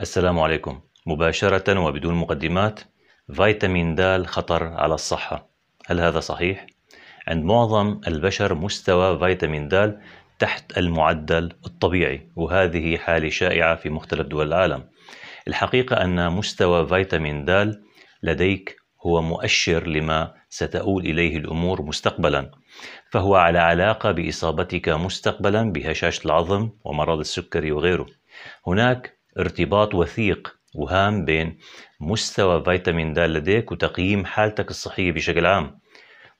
السلام عليكم مباشرة وبدون مقدمات فيتامين د خطر على الصحة هل هذا صحيح؟ عند معظم البشر مستوى فيتامين د تحت المعدل الطبيعي وهذه حالة شائعة في مختلف دول العالم الحقيقة أن مستوى فيتامين د لديك هو مؤشر لما ستؤول إليه الأمور مستقبلا فهو على علاقة بإصابتك مستقبلا بهشاشة العظم ومرض السكري وغيره هناك ارتباط وثيق وهام بين مستوى فيتامين د لديك وتقييم حالتك الصحية بشكل عام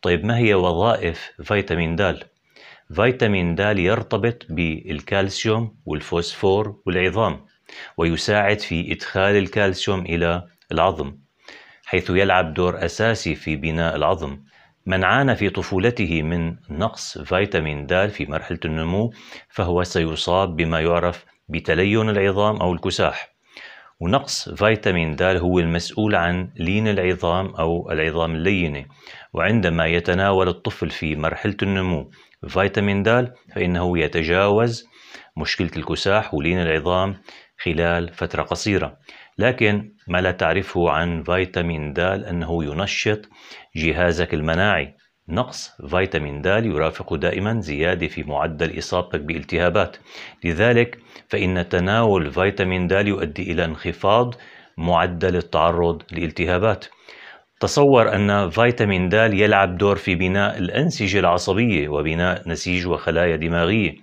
طيب ما هي وظائف فيتامين د؟ فيتامين د يرتبط بالكالسيوم والفوسفور والعظام ويساعد في إدخال الكالسيوم إلى العظم حيث يلعب دور أساسي في بناء العظم من عانى في طفولته من نقص فيتامين د في مرحلة النمو فهو سيصاب بما يعرف بتلين العظام أو الكساح ونقص فيتامين د هو المسؤول عن لين العظام أو العظام اللينة وعندما يتناول الطفل في مرحلة النمو فيتامين د فإنه يتجاوز مشكلة الكساح ولين العظام خلال فترة قصيرة لكن ما لا تعرفه عن فيتامين د أنه ينشط جهازك المناعي نقص فيتامين د يرافق دائما زيادة في معدل إصابتك بالتهابات لذلك فإن تناول فيتامين د يؤدي إلى انخفاض معدل التعرض لالتهابات تصور أن فيتامين د يلعب دور في بناء الأنسجة العصبية وبناء نسيج وخلايا دماغية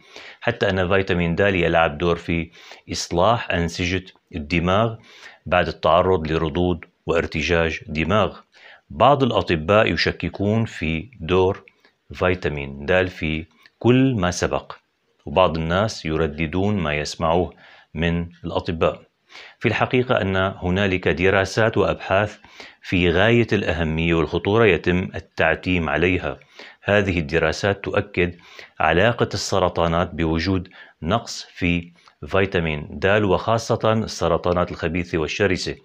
حتى أن فيتامين د يلعب دور في إصلاح أنسجة الدماغ بعد التعرض لردود وارتجاج دماغ بعض الأطباء يشككون في دور فيتامين د في كل ما سبق وبعض الناس يرددون ما يسمعوه من الأطباء في الحقيقة أن هنالك دراسات وأبحاث في غاية الأهمية والخطورة يتم التعتيم عليها هذه الدراسات تؤكد علاقة السرطانات بوجود نقص في فيتامين د وخاصة السرطانات الخبيثة والشرسة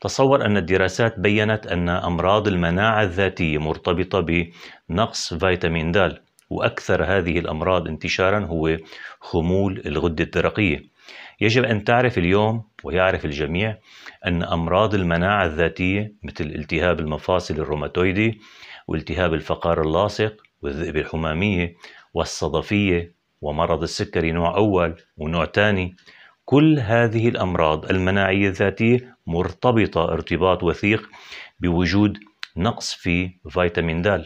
تصور أن الدراسات بيّنت أن أمراض المناعة الذاتية مرتبطة بنقص فيتامين د وأكثر هذه الأمراض انتشارا هو خمول الغدة الدرقية يجب أن تعرف اليوم ويعرف الجميع أن أمراض المناعة الذاتية مثل التهاب المفاصل الروماتويدي والتهاب الفقار اللاصق والذئب الحمامية والصدفية ومرض السكري نوع أول ونوع ثاني كل هذه الأمراض المناعية الذاتية مرتبطة ارتباط وثيق بوجود نقص في فيتامين د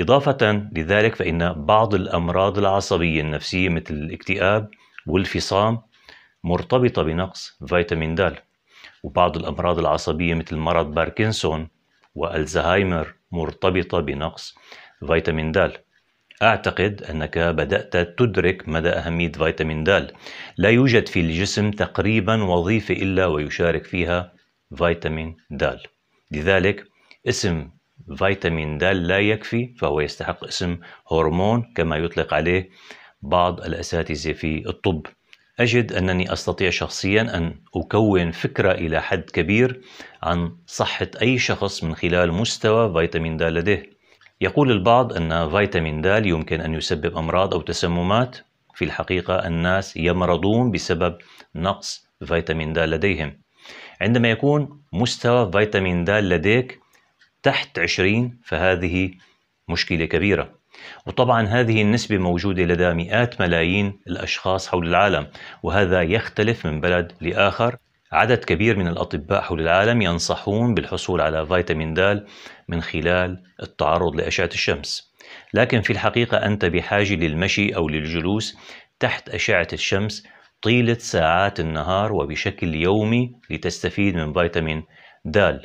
إضافة لذلك فإن بعض الأمراض العصبية النفسية مثل الاكتئاب والفصام مرتبطة بنقص فيتامين د وبعض الأمراض العصبية مثل مرض باركنسون والزهايمر مرتبطة بنقص فيتامين د أعتقد أنك بدأت تدرك مدى أهمية فيتامين د لا يوجد في الجسم تقريبا وظيفة إلا ويشارك فيها فيتامين د لذلك اسم فيتامين د لا يكفي فهو يستحق اسم هرمون كما يطلق عليه بعض الأساتذة في الطب أجد أنني أستطيع شخصيا أن أكون فكرة إلى حد كبير عن صحة أي شخص من خلال مستوى فيتامين د لديه يقول البعض أن فيتامين د يمكن أن يسبب أمراض أو تسممات في الحقيقة الناس يمرضون بسبب نقص فيتامين د لديهم عندما يكون مستوى فيتامين د لديك تحت 20 فهذه مشكلة كبيرة وطبعا هذه النسبة موجودة لدى مئات ملايين الأشخاص حول العالم وهذا يختلف من بلد لآخر عدد كبير من الأطباء حول العالم ينصحون بالحصول على فيتامين د من خلال التعرض لأشعة الشمس لكن في الحقيقة أنت بحاجة للمشي أو للجلوس تحت أشعة الشمس طيلة ساعات النهار وبشكل يومي لتستفيد من فيتامين د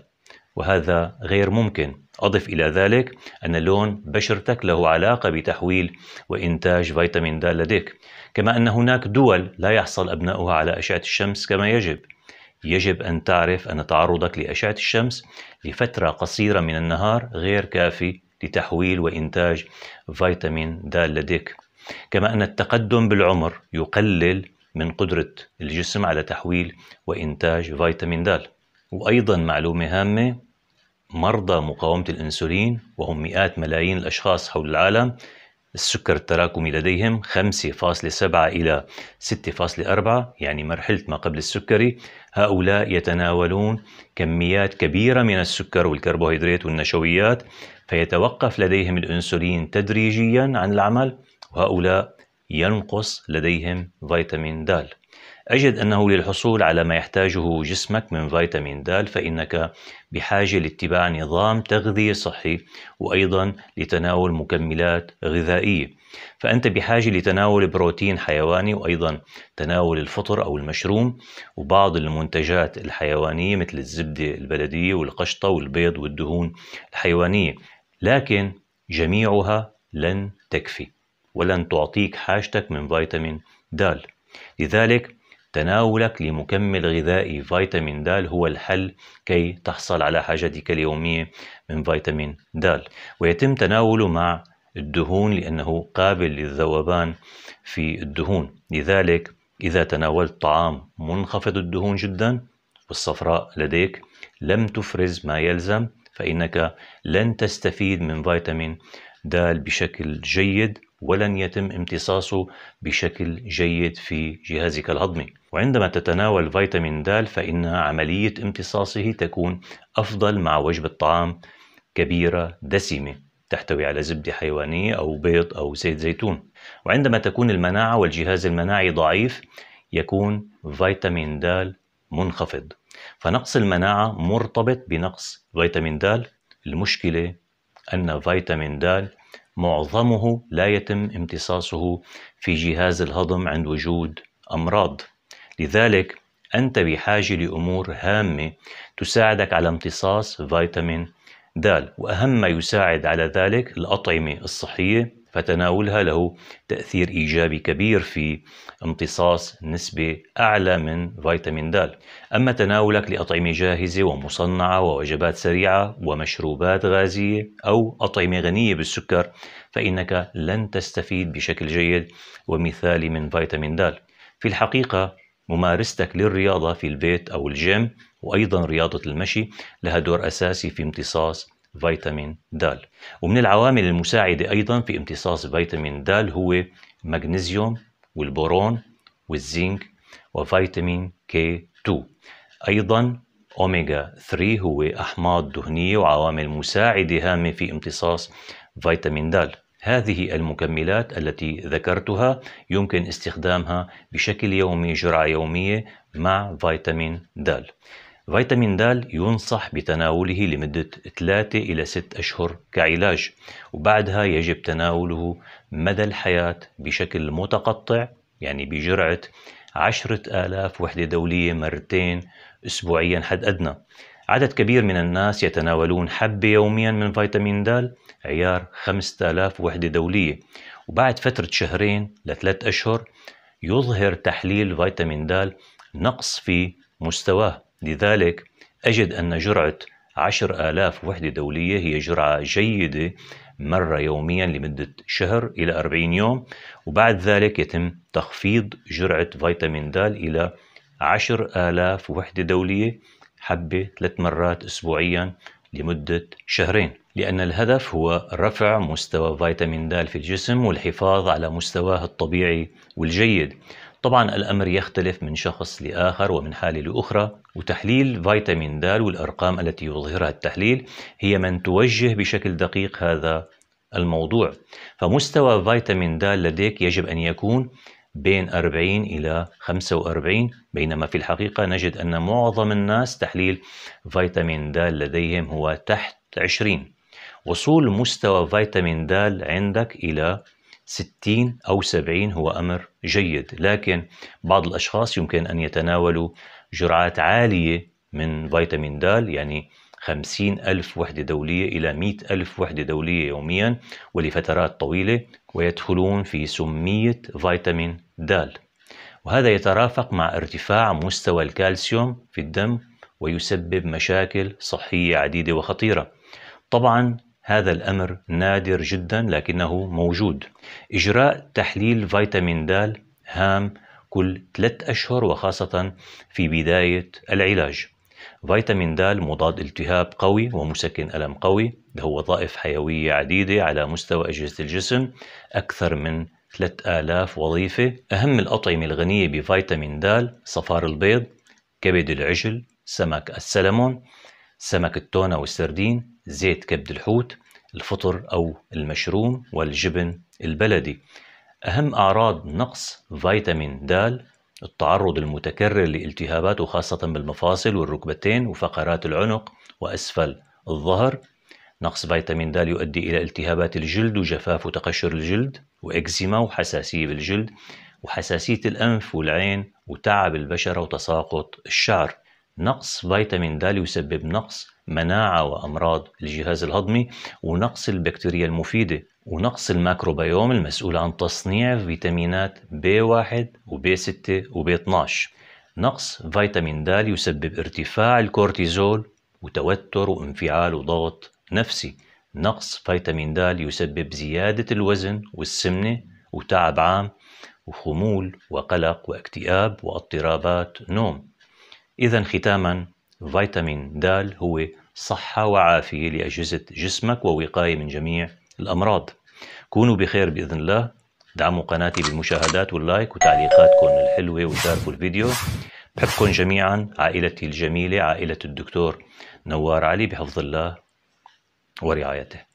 وهذا غير ممكن أضف إلى ذلك أن لون بشرتك له علاقة بتحويل وإنتاج فيتامين د لديك كما أن هناك دول لا يحصل أبناؤها على أشعة الشمس كما يجب يجب أن تعرف أن تعرضك لأشعة الشمس لفترة قصيرة من النهار غير كافي لتحويل وإنتاج فيتامين د لديك كما أن التقدم بالعمر يقلل من قدرة الجسم على تحويل وإنتاج فيتامين د وأيضا معلومة هامة مرضى مقاومة الأنسولين وهم مئات ملايين الأشخاص حول العالم السكر التراكمي لديهم 5.7 إلى 6.4 يعني مرحلة ما قبل السكري هؤلاء يتناولون كميات كبيرة من السكر والكربوهيدرات والنشويات فيتوقف لديهم الأنسولين تدريجيا عن العمل وهؤلاء ينقص لديهم فيتامين د أجد أنه للحصول على ما يحتاجه جسمك من فيتامين د فإنك بحاجة لاتباع نظام تغذية صحي وأيضا لتناول مكملات غذائية فأنت بحاجة لتناول بروتين حيواني وأيضا تناول الفطر أو المشروم وبعض المنتجات الحيوانية مثل الزبدة البلدية والقشطة والبيض والدهون الحيوانية لكن جميعها لن تكفي ولن تعطيك حاجتك من فيتامين د لذلك تناولك لمكمل غذائي فيتامين د هو الحل كي تحصل على حاجتك اليومية من فيتامين د ويتم تناوله مع الدهون لأنه قابل للذوبان في الدهون لذلك إذا تناولت طعام منخفض الدهون جدا والصفراء لديك لم تفرز ما يلزم فإنك لن تستفيد من فيتامين د بشكل جيد ولن يتم امتصاصه بشكل جيد في جهازك الهضمي وعندما تتناول فيتامين د فإن عملية امتصاصه تكون أفضل مع وجبة طعام كبيرة دسمة تحتوي على زبدة حيوانية أو بيض أو زيت زيتون وعندما تكون المناعة والجهاز المناعي ضعيف يكون فيتامين د منخفض فنقص المناعة مرتبط بنقص فيتامين د المشكلة أن فيتامين د معظمه لا يتم امتصاصه في جهاز الهضم عند وجود أمراض لذلك أنت بحاجة لأمور هامة تساعدك على امتصاص فيتامين د وأهم ما يساعد على ذلك الأطعمة الصحية فتناولها له تأثير إيجابي كبير في امتصاص نسبة أعلى من فيتامين د أما تناولك لأطعمة جاهزة ومصنعة ووجبات سريعة ومشروبات غازية أو أطعمة غنية بالسكر فإنك لن تستفيد بشكل جيد ومثالي من فيتامين د في الحقيقة ممارستك للرياضة في البيت أو الجيم وأيضا رياضة المشي لها دور أساسي في امتصاص فيتامين د ومن العوامل المساعدة أيضا في امتصاص فيتامين د هو مغنيسيوم والبورون والزنك وفيتامين كي 2 أيضا اوميجا 3 هو أحماض دهنية وعوامل مساعدة هامة في امتصاص فيتامين د هذه المكملات التي ذكرتها يمكن استخدامها بشكل يومي جرعة يومية مع فيتامين د فيتامين د ينصح بتناوله لمدة 3 إلى 6 أشهر كعلاج وبعدها يجب تناوله مدى الحياة بشكل متقطع يعني بجرعة 10000 وحدة دولية مرتين أسبوعيا حد أدنى عدد كبير من الناس يتناولون حبة يوميا من فيتامين د عيار 5000 وحدة دولية وبعد فترة شهرين لثلاث أشهر يظهر تحليل فيتامين د نقص في مستواه لذلك أجد أن جرعة عشر آلاف وحدة دولية هي جرعة جيدة مرة يوميا لمدة شهر إلى 40 يوم وبعد ذلك يتم تخفيض جرعة فيتامين د إلى 10000 وحدة دولية حبة ثلاث مرات أسبوعيا لمدة شهرين لأن الهدف هو رفع مستوى فيتامين د في الجسم والحفاظ على مستواه الطبيعي والجيد طبعا الأمر يختلف من شخص لآخر ومن حالة لأخرى وتحليل فيتامين د والأرقام التي يظهرها التحليل هي من توجه بشكل دقيق هذا الموضوع فمستوى فيتامين د لديك يجب أن يكون بين 40 إلى 45 بينما في الحقيقة نجد أن معظم الناس تحليل فيتامين د لديهم هو تحت 20 وصول مستوى فيتامين د عندك إلى 60 أو 70 هو أمر جيد لكن بعض الأشخاص يمكن أن يتناولوا جرعات عالية من فيتامين د يعني 50 ألف وحدة دولية إلى 100 ألف وحدة دولية يوميا ولفترات طويلة ويدخلون في سمية فيتامين د وهذا يترافق مع ارتفاع مستوى الكالسيوم في الدم ويسبب مشاكل صحية عديدة وخطيرة طبعا هذا الأمر نادر جدا لكنه موجود إجراء تحليل فيتامين د هام كل ثلاث أشهر وخاصة في بداية العلاج فيتامين د مضاد التهاب قوي ومسكن ألم قوي له وظائف حيوية عديدة على مستوى أجهزة الجسم أكثر من 3000 وظيفة أهم الأطعمة الغنية بفيتامين د صفار البيض كبد العجل سمك السلمون سمك التونة والسردين زيت كبد الحوت الفطر أو المشروم والجبن البلدي أهم أعراض نقص فيتامين د التعرض المتكرر لالتهابات وخاصة بالمفاصل والركبتين وفقرات العنق وأسفل الظهر نقص فيتامين د يؤدي إلى التهابات الجلد وجفاف وتقشر الجلد وإكزيما وحساسية بالجلد وحساسية الأنف والعين وتعب البشرة وتساقط الشعر نقص فيتامين د يسبب نقص مناعة وأمراض الجهاز الهضمي ونقص البكتيريا المفيدة ونقص الماكروبيوم المسؤول عن تصنيع فيتامينات B1 وB6 وB12 نقص فيتامين د يسبب ارتفاع الكورتيزول وتوتر وانفعال وضغط نفسي نقص فيتامين د يسبب زيادة الوزن والسمنة وتعب عام وخمول وقلق واكتئاب واضطرابات نوم إذا ختاما فيتامين د هو صحة وعافية لأجهزة جسمك ووقاية من جميع الأمراض كونوا بخير بإذن الله دعموا قناتي بالمشاهدات واللايك وتعليقاتكم الحلوة وشاركوا الفيديو بحبكم جميعا عائلتي الجميلة عائلة الدكتور نوار علي بحفظ الله ورعايته